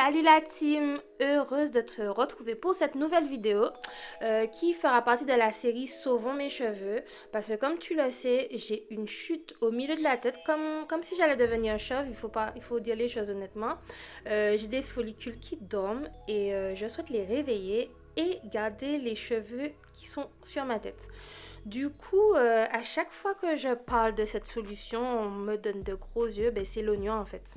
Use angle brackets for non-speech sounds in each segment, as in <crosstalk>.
Salut la team, heureuse de te retrouver pour cette nouvelle vidéo euh, qui fera partie de la série Sauvons mes cheveux parce que comme tu le sais, j'ai une chute au milieu de la tête comme, comme si j'allais devenir chauve, il faut, pas, il faut dire les choses honnêtement. Euh, j'ai des follicules qui dorment et euh, je souhaite les réveiller et garder les cheveux qui sont sur ma tête. Du coup, à chaque fois que je parle de cette solution, on me donne de gros yeux, ben c'est l'oignon en fait.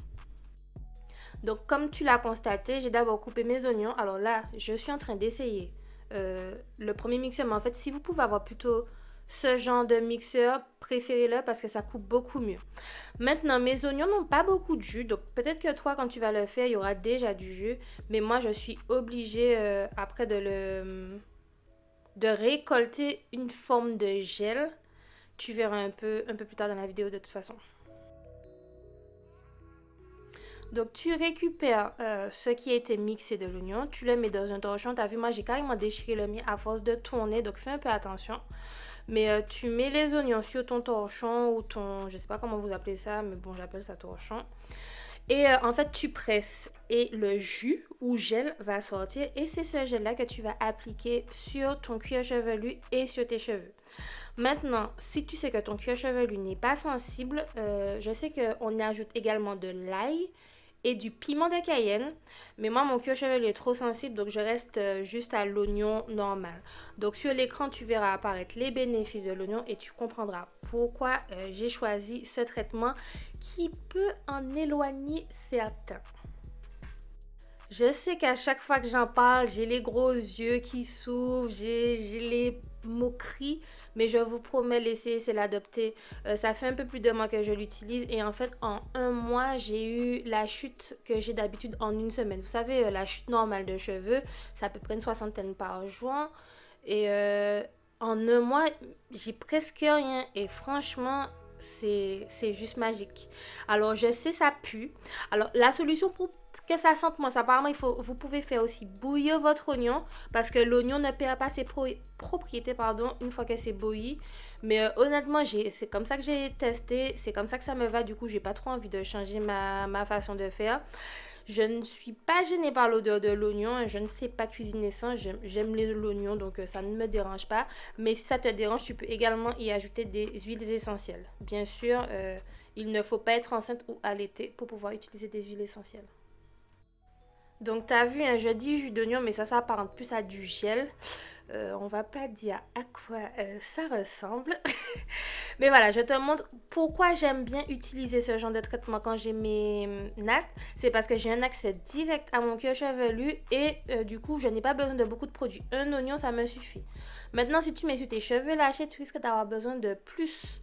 Donc comme tu l'as constaté, j'ai d'abord coupé mes oignons. Alors là, je suis en train d'essayer euh, le premier mixeur. Mais en fait, si vous pouvez avoir plutôt ce genre de mixeur, préférez-le parce que ça coupe beaucoup mieux. Maintenant, mes oignons n'ont pas beaucoup de jus, donc peut-être que toi, quand tu vas le faire, il y aura déjà du jus, mais moi, je suis obligée euh, après de le de récolter une forme de gel. Tu verras un peu un peu plus tard dans la vidéo de toute façon. Donc tu récupères euh, ce qui a été mixé de l'oignon, tu le mets dans un torchon. Tu as vu, moi j'ai carrément déchiré le mien à force de tourner, donc fais un peu attention. Mais euh, tu mets les oignons sur ton torchon ou ton, je sais pas comment vous appelez ça, mais bon j'appelle ça torchon. Et euh, en fait, tu presses et le jus ou gel va sortir. Et c'est ce gel-là que tu vas appliquer sur ton cuir chevelu et sur tes cheveux. Maintenant, si tu sais que ton cuir chevelu n'est pas sensible, je sais qu'on ajoute également de l'ail et du piment de Cayenne. Mais moi, mon cuir chevelu est trop sensible, donc je reste euh, juste à l'oignon normal. Donc sur l'écran, tu verras apparaître les bénéfices de l'oignon et tu comprendras pourquoi euh, j'ai choisi ce traitement qui peut en éloigner certains. Je sais qu'à chaque fois que j'en parle, j'ai les gros yeux qui s'ouvrent, j'ai les moqueries, mais je vous promets, l'essayer, c'est l'adopter. Euh, ça fait un peu plus de mois que je l'utilise et en fait, en un mois, j'ai eu la chute que j'ai d'habitude en une semaine. Vous savez, euh, la chute normale de cheveux, c'est à peu près une soixantaine par jour. Et euh, en un mois, j'ai presque rien. Et franchement, c'est juste magique. Alors, je sais, ça pue. Alors, la solution pour que ça sente moi. Apparemment, il faut, vous pouvez faire aussi bouillir votre oignon parce que l'oignon ne perd pas ses propriétés pardon, une fois que c'est bouilli. Mais euh, honnêtement, c'est comme ça que j'ai testé, c'est comme ça que ça me va. Du coup, j'ai pas trop envie de changer ma, ma, façon de faire. Je ne suis pas gênée par l'odeur de l'oignon. Je ne sais pas cuisiner ça. J'aime l'oignon, donc euh, ça ne me dérange pas. Mais si ça te dérange, tu peux également y ajouter des huiles essentielles. Bien sûr, euh, il ne faut pas être enceinte ou allaitée pour pouvoir utiliser des huiles essentielles. Donc as vu, un hein, jeudi je dis jus d'oignon, mais ça ça apparente plus à du gel. Euh, on va pas dire à quoi euh, ça ressemble. <laughs> mais voilà, je te montre pourquoi j'aime bien utiliser ce genre de traitement quand j'ai mes hum, nattes. C'est parce que j'ai un accès direct à mon cuir chevelu et euh, du coup, je n'ai pas besoin de beaucoup de produits. Un oignon, ça me suffit. Maintenant, si tu mets sur tes cheveux lâchés, tu risques d'avoir besoin de plus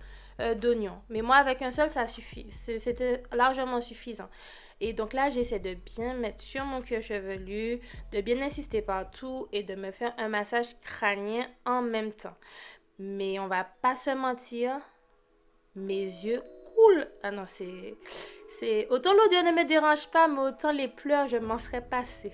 d'oignons. Mais moi, avec un seul, ça suffit. C'était largement suffisant. Et donc là, j'essaie de bien mettre sur mon cuir chevelu, de bien insister partout et de me faire un massage crânien en même temps. Mais on va pas se mentir, mes yeux coulent. Ah non, c'est... Autant l'odeur ne me dérange pas, mais autant les pleurs, je m'en serais passée.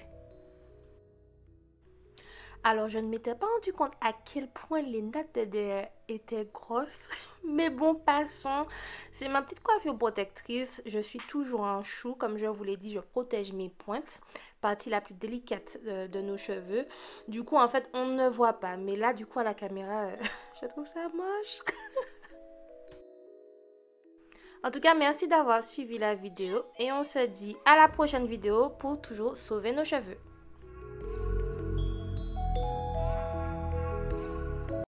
Alors, je ne m'étais pas rendu compte à quel point les nattes de étaient grosses. <laughs> Mais bon, passons. C'est ma petite coiffure protectrice. Je suis toujours en chou. Comme je vous l'ai dit, je protège mes pointes. Partie la plus délicate euh, de, nos cheveux. Du coup, en fait, on ne voit pas. Mais là, du coup, à la caméra, euh, <laughs> je trouve ça moche. <laughs> En tout cas, merci d'avoir suivi la vidéo. Et on se dit à la prochaine vidéo pour toujours sauver nos cheveux.